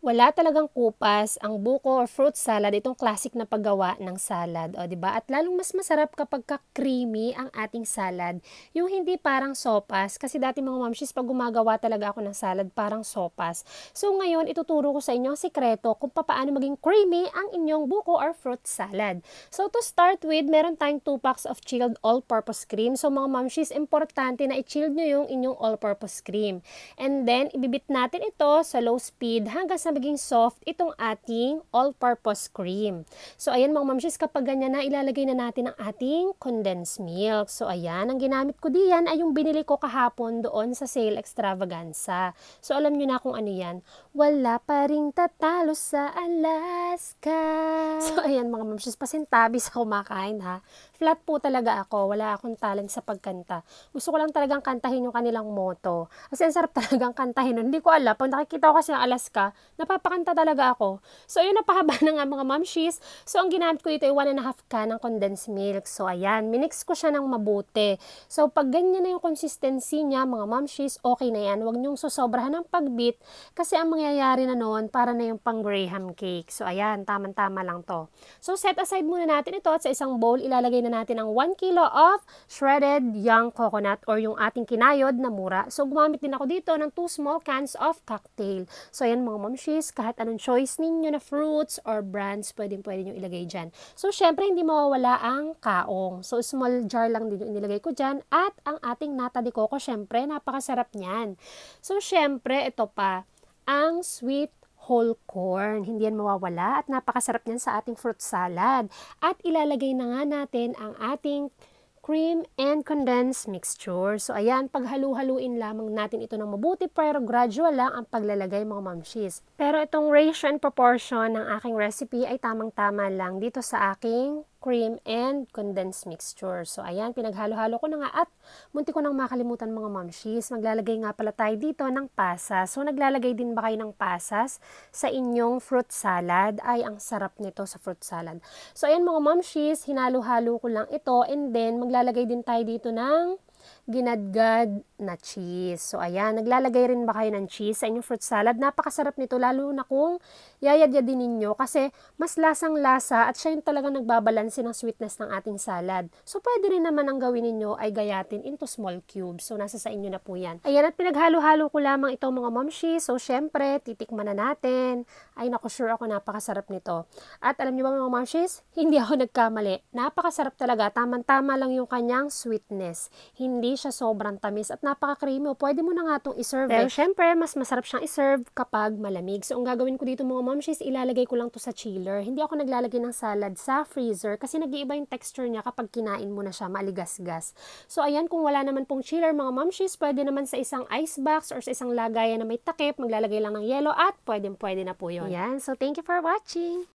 wala talagang kupas ang buko or fruit salad, itong classic na paggawa ng salad, o 'di ba? At lalong mas masarap kapag ka creamy ang ating salad, yung hindi parang sopas kasi dati mga mamshis pag gumagawa talaga ako ng salad parang sopas. So ngayon ituturo ko sa inyo ang sikreto kung paano maging creamy ang inyong buko or fruit salad. So to start with, meron tayong 2 packs of chilled all-purpose cream. So mga mamshis, importante na i-chilled nyo yung inyong all-purpose cream. And then ibibit natin ito sa low speed hanggang sa na maging soft itong ating all-purpose cream. So, ayan mga mamsis, kapag ganyan na, ilalagay na natin ang ating condensed milk. So, ayan, ang ginamit ko diyan ay yung binili ko kahapon doon sa sale extravaganza. So, alam nyo na kung ano yan. Wala pa ring tatalo sa Alaska. So, ayan mga mamsis, pasintabi sa kumakain ha. Flat po talaga ako. Wala akong talent sa pagkanta. Gusto ko lang talagang kantahin yung kanilang motto. Kasi ang sarap talagang kantahin. Hindi ko alam. Pag nakikita ko kasi ang Alaska, napapakanta talaga ako. So, ayun, napahaba na nga mga mamshis. So, ang ginamit ko dito ay 1 and a half can ng condensed milk. So, ayan, minix ko siya ng mabuti. So, pag ganyan na yung consistency niya, mga mamshis, okay na yan. Huwag niyong susobrahan ng pagbit kasi ang mangyayari na noon, para na yung pang graham cake. So, ayan, tamang tama lang to. So, set aside muna natin ito at sa isang bowl, ilalagay na natin ang 1 kilo of shredded young coconut or yung ating kinayod na mura. So, gumamit din ako dito ng 2 small cans of cocktail. So, ayan mga mamshis, cheese, kahit anong choice ninyo na fruits or brands, pwedeng pwede nyo ilagay dyan. So, syempre, hindi mawawala ang kaong. So, small jar lang din yung inilagay ko dyan. At ang ating nata de coco, syempre, napakasarap niyan. So, syempre, ito pa, ang sweet whole corn. Hindi yan mawawala at napakasarap niyan sa ating fruit salad. At ilalagay na nga natin ang ating cream and condensed mixture. So, ayan, paghalu-haluin lamang natin ito ng mabuti pero gradual lang ang paglalagay mga mamshis. Pero itong ratio and proportion ng aking recipe ay tamang-tama lang dito sa aking cream, and condensed mixture. So, ayan, pinaghalo-halo ko na nga at munti ko nang makalimutan mga momshies. Maglalagay nga pala tayo dito ng pasas. So, naglalagay din ba kayo ng pasas sa inyong fruit salad? Ay, ang sarap nito sa fruit salad. So, ayan mga momshies, hinalo-halo ko lang ito and then maglalagay din tayo dito ng ginadgad na cheese. So, ayan, naglalagay rin ba kayo ng cheese sa inyong fruit salad? Napakasarap nito, lalo na kung yayadya din ninyo kasi mas lasang-lasa at siya yung talagang nagbabalansin ng sweetness ng ating salad. So, pwede rin naman ang gawin ninyo ay gayatin into small cubes. So, nasa sa inyo na po yan. Ayan, at pinaghalo-halo ko lamang itong mga momshi. So, syempre, titikman na natin. Ay, naku, sure ako, napakasarap nito. At alam niyo ba mga momshis, hindi ako nagkamali. Napakasarap talaga. Tamang-tama lang yung kanyang sweetness. Hindi hindi siya sobrang tamis at napaka-creamy. O, Pwede mo na nga itong iserve. Pero eh. syempre, mas masarap siyang iserve kapag malamig. So, ang gagawin ko dito mga mom, is ilalagay ko lang to sa chiller. Hindi ako naglalagay ng salad sa freezer kasi nag-iiba yung texture niya kapag kinain mo na siya, maaligas-gas. So, ayan, kung wala naman pong chiller mga mom, pwede naman sa isang ice box or sa isang lagayan na may takip, maglalagay lang ng yelo at pwede-pwede na po yun. Yan. So, thank you for watching!